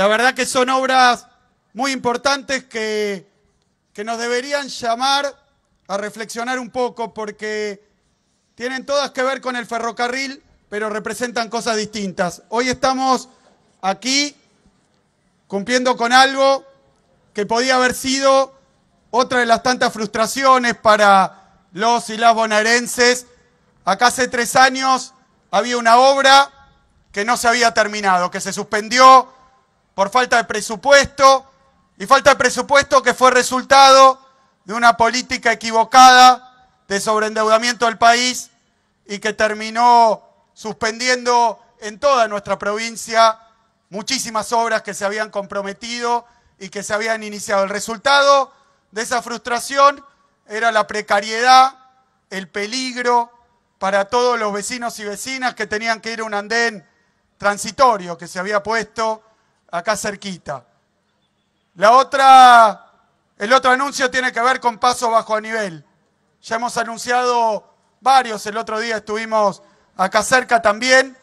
La verdad que son obras muy importantes que, que nos deberían llamar a reflexionar un poco porque tienen todas que ver con el ferrocarril, pero representan cosas distintas. Hoy estamos aquí cumpliendo con algo que podía haber sido otra de las tantas frustraciones para los y las bonaerenses. Acá hace tres años había una obra que no se había terminado, que se suspendió por falta de presupuesto y falta de presupuesto que fue resultado de una política equivocada de sobreendeudamiento del país y que terminó suspendiendo en toda nuestra provincia muchísimas obras que se habían comprometido y que se habían iniciado. El resultado de esa frustración era la precariedad, el peligro para todos los vecinos y vecinas que tenían que ir a un andén transitorio que se había puesto acá cerquita. La otra, el otro anuncio tiene que ver con paso bajo a nivel. Ya hemos anunciado varios, el otro día estuvimos acá cerca también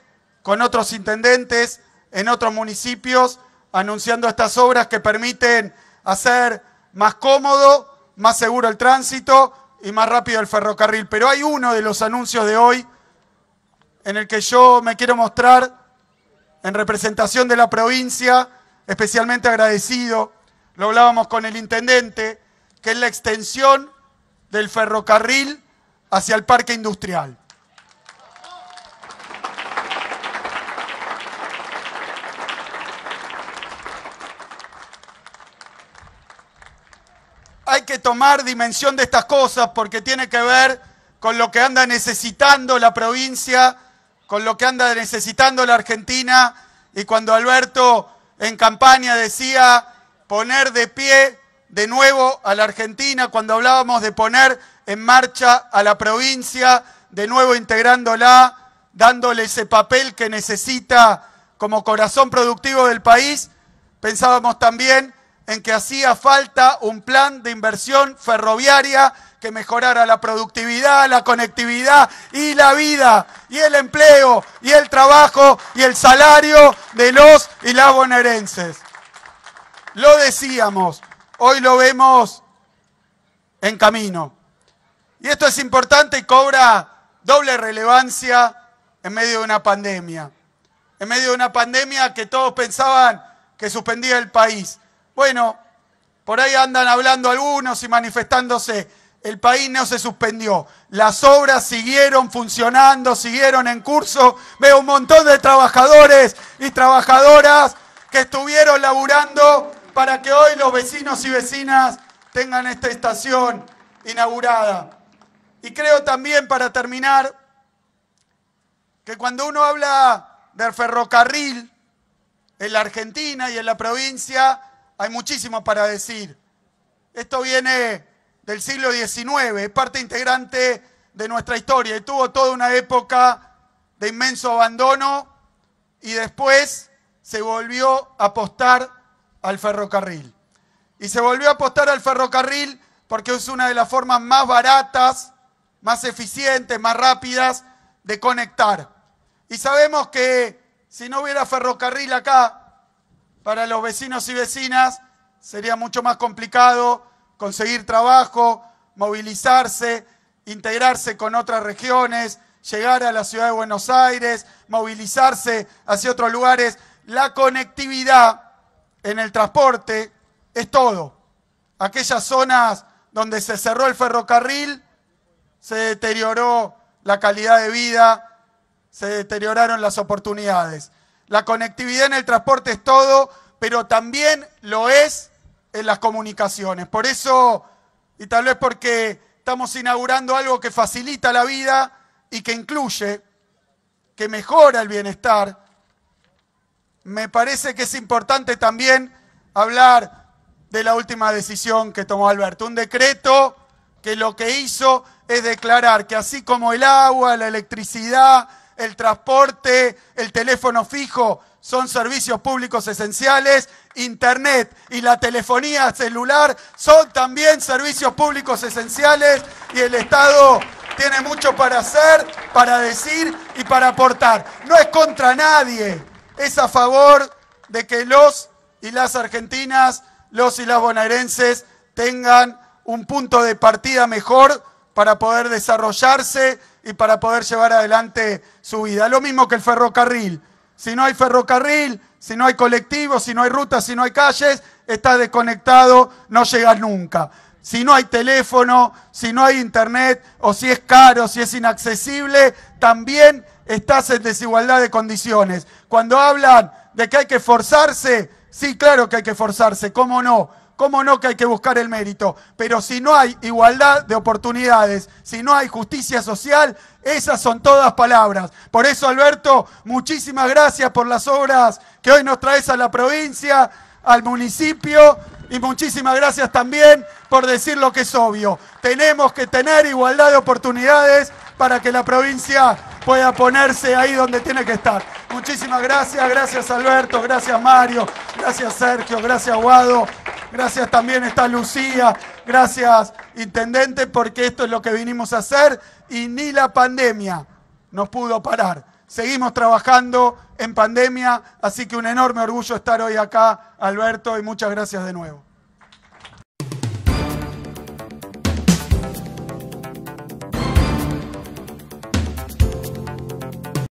con otros intendentes en otros municipios anunciando estas obras que permiten hacer más cómodo, más seguro el tránsito y más rápido el ferrocarril. Pero hay uno de los anuncios de hoy en el que yo me quiero mostrar en representación de la provincia, especialmente agradecido, lo hablábamos con el intendente, que es la extensión del ferrocarril hacia el parque industrial. Hay que tomar dimensión de estas cosas porque tiene que ver con lo que anda necesitando la provincia con lo que anda necesitando la Argentina y cuando Alberto en campaña decía poner de pie de nuevo a la Argentina, cuando hablábamos de poner en marcha a la provincia, de nuevo integrándola, dándole ese papel que necesita como corazón productivo del país, pensábamos también en que hacía falta un plan de inversión ferroviaria que mejorara la productividad, la conectividad y la vida, y el empleo, y el trabajo, y el salario de los y las bonaerenses. Lo decíamos, hoy lo vemos en camino. Y esto es importante y cobra doble relevancia en medio de una pandemia. En medio de una pandemia que todos pensaban que suspendía el país bueno, por ahí andan hablando algunos y manifestándose. El país no se suspendió. Las obras siguieron funcionando, siguieron en curso. Veo un montón de trabajadores y trabajadoras que estuvieron laburando para que hoy los vecinos y vecinas tengan esta estación inaugurada. Y creo también, para terminar, que cuando uno habla del ferrocarril en la Argentina y en la provincia, hay muchísimo para decir. Esto viene del siglo XIX, es parte integrante de nuestra historia y tuvo toda una época de inmenso abandono y después se volvió a apostar al ferrocarril. Y se volvió a apostar al ferrocarril porque es una de las formas más baratas, más eficientes, más rápidas de conectar. Y sabemos que si no hubiera ferrocarril acá, para los vecinos y vecinas sería mucho más complicado conseguir trabajo, movilizarse, integrarse con otras regiones, llegar a la ciudad de Buenos Aires, movilizarse hacia otros lugares. La conectividad en el transporte es todo. Aquellas zonas donde se cerró el ferrocarril, se deterioró la calidad de vida, se deterioraron las oportunidades. La conectividad en el transporte es todo, pero también lo es en las comunicaciones. Por eso, y tal vez porque estamos inaugurando algo que facilita la vida y que incluye, que mejora el bienestar, me parece que es importante también hablar de la última decisión que tomó Alberto, un decreto que lo que hizo es declarar que así como el agua, la electricidad, el transporte, el teléfono fijo son servicios públicos esenciales, Internet y la telefonía celular son también servicios públicos esenciales y el Estado tiene mucho para hacer, para decir y para aportar. No es contra nadie, es a favor de que los y las argentinas, los y las bonaerenses tengan un punto de partida mejor para poder desarrollarse y para poder llevar adelante su vida. Lo mismo que el ferrocarril. Si no hay ferrocarril, si no hay colectivo, si no hay rutas, si no hay calles, estás desconectado, no llegas nunca. Si no hay teléfono, si no hay internet, o si es caro, si es inaccesible, también estás en desigualdad de condiciones. Cuando hablan de que hay que forzarse, sí, claro que hay que forzarse, ¿cómo no? cómo no que hay que buscar el mérito, pero si no hay igualdad de oportunidades, si no hay justicia social, esas son todas palabras. Por eso, Alberto, muchísimas gracias por las obras que hoy nos traes a la provincia, al municipio, y muchísimas gracias también por decir lo que es obvio. Tenemos que tener igualdad de oportunidades para que la provincia pueda ponerse ahí donde tiene que estar. Muchísimas gracias, gracias Alberto, gracias Mario, gracias Sergio, gracias Guado. Gracias también está Lucía. Gracias, intendente, porque esto es lo que vinimos a hacer y ni la pandemia nos pudo parar. Seguimos trabajando en pandemia, así que un enorme orgullo estar hoy acá, Alberto, y muchas gracias de nuevo.